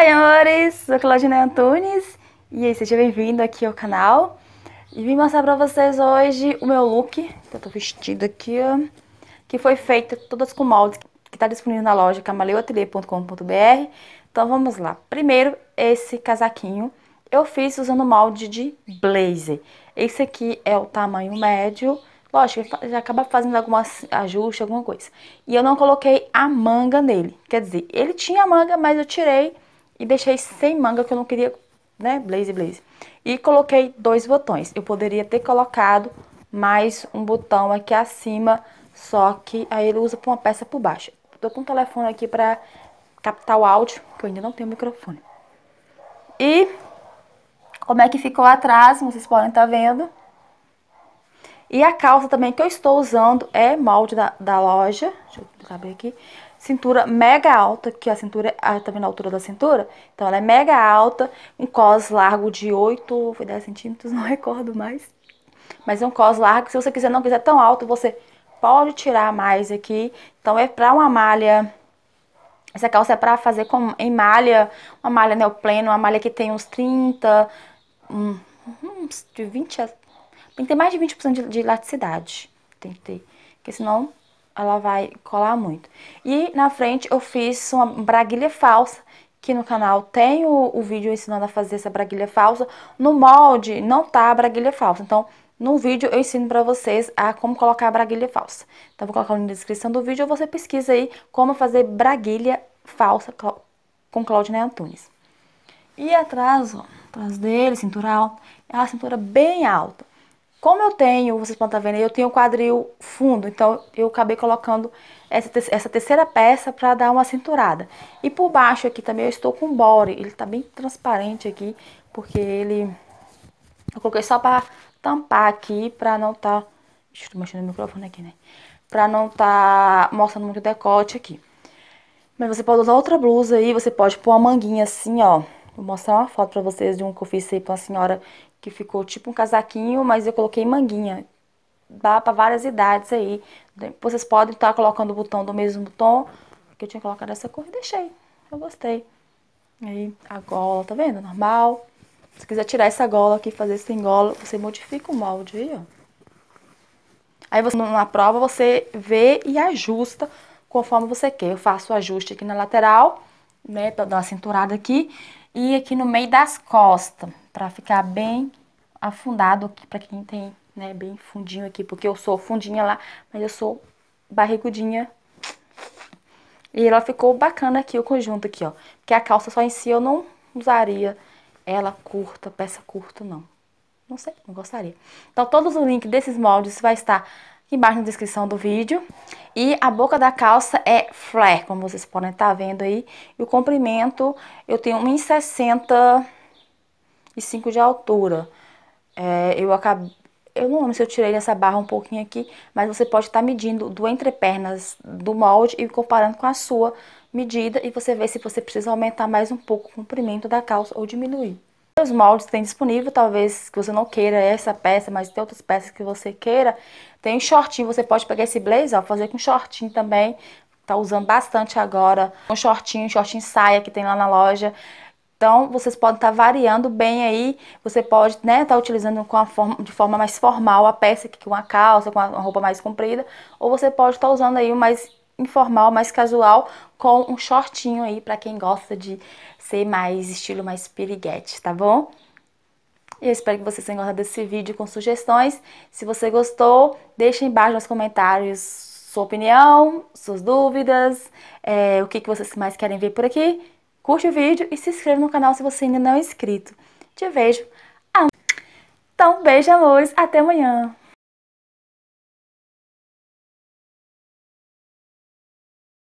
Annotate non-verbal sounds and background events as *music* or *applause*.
Oi, amores! Sou Claudinei Antunes e aí, seja bem-vindo aqui ao canal. E vim mostrar pra vocês hoje o meu look, que eu tô vestida aqui, ó, que foi feito todas com moldes, que tá disponível na loja camaleoatelier.com.br. É então vamos lá. Primeiro, esse casaquinho eu fiz usando molde de blazer. Esse aqui é o tamanho médio, Lógico, já acaba fazendo algum ajuste, alguma coisa. E eu não coloquei a manga nele. Quer dizer, ele tinha a manga, mas eu tirei e deixei sem manga, que eu não queria, né, blaze, blaze. E coloquei dois botões. Eu poderia ter colocado mais um botão aqui acima, só que aí ele usa para uma peça por baixo. Tô com o telefone aqui para captar o áudio, que eu ainda não tenho microfone. E como é que ficou atrás, vocês podem estar tá vendo. E a calça também que eu estou usando é molde da, da loja. Deixa eu abrir aqui cintura mega alta, que a cintura, é, ah, tá vendo a altura da cintura? Então ela é mega alta, um cos largo de 8, foi 10 centímetros, *laughs* não recordo mais. Mas é um cos largo, se você quiser, não quiser tão alto, você pode tirar mais aqui. Então é pra uma malha, essa calça é pra fazer com, em malha, uma malha neopreno, uma malha que tem uns 30, uns de 20 Tem que ter mais de 20% de, de elasticidade, tem que ter, porque senão ela vai colar muito. E na frente eu fiz uma braguilha falsa, que no canal tem o, o vídeo ensinando a fazer essa braguilha falsa. No molde não tá a braguilha falsa, então no vídeo eu ensino pra vocês a como colocar a braguilha falsa. Então vou colocar na descrição do vídeo, ou você pesquisa aí como fazer braguilha falsa com Claudinei Antunes. E atrás, ó, atrás dele, cintural, é uma cintura bem alta. Como eu tenho, vocês podem estar vendo, eu tenho o quadril fundo, então eu acabei colocando essa, te essa terceira peça para dar uma cinturada. E por baixo aqui também eu estou com bore, ele está bem transparente aqui, porque ele... Eu coloquei só para tampar aqui, para não estar... Tá... Deixa eu mexer no microfone aqui, né? Para não estar tá mostrando muito decote aqui. Mas você pode usar outra blusa aí, você pode pôr uma manguinha assim, ó. Vou mostrar uma foto para vocês de um que eu fiz aí pra uma senhora que ficou tipo um casaquinho, mas eu coloquei manguinha. Dá para várias idades aí. Vocês podem estar tá colocando o botão do mesmo tom, que eu tinha colocado essa cor e deixei. Eu gostei. Aí, a gola, tá vendo? Normal. Se quiser tirar essa gola aqui, fazer sem gola, você modifica o molde aí, ó. Aí, você, na prova, você vê e ajusta conforme você quer. Eu faço o ajuste aqui na lateral, né, pra dar uma cinturada aqui. E aqui no meio das costas para ficar bem afundado aqui, para quem tem, né, bem fundinho aqui, porque eu sou fundinha lá, mas eu sou barrigudinha. E ela ficou bacana aqui, o conjunto aqui, ó. Porque a calça só em si eu não usaria ela curta, peça curta, não. Não sei, não gostaria. Então, todos os links desses moldes vai estar aqui embaixo na descrição do vídeo. E a boca da calça é flare, como vocês podem estar tá vendo aí. E o comprimento, eu tenho 1,60 5 de altura. É, eu acabei. Eu não lembro se eu tirei essa barra um pouquinho aqui, mas você pode estar tá medindo do entrepernas do molde e comparando com a sua medida e você vê se você precisa aumentar mais um pouco o comprimento da calça ou diminuir. Os moldes tem disponível, talvez que você não queira essa peça, mas tem outras peças que você queira. Tem um shortinho, você pode pegar esse blazer, fazer com shortinho também. Tá usando bastante agora. Um shortinho, um shortinho saia que tem lá na loja então, vocês podem estar tá variando bem aí, você pode estar né, tá utilizando forma, de forma mais formal a peça, com uma calça, com uma roupa mais comprida, ou você pode estar tá usando aí o mais informal, mais casual, com um shortinho aí para quem gosta de ser mais estilo mais piriguete, tá bom? Eu espero que vocês tenham gostado desse vídeo com sugestões. Se você gostou, deixe embaixo nos comentários sua opinião, suas dúvidas, é, o que, que vocês mais querem ver por aqui curte o vídeo e se inscreva no canal se você ainda não é inscrito. Te vejo. Então, beijo, amores. Até amanhã.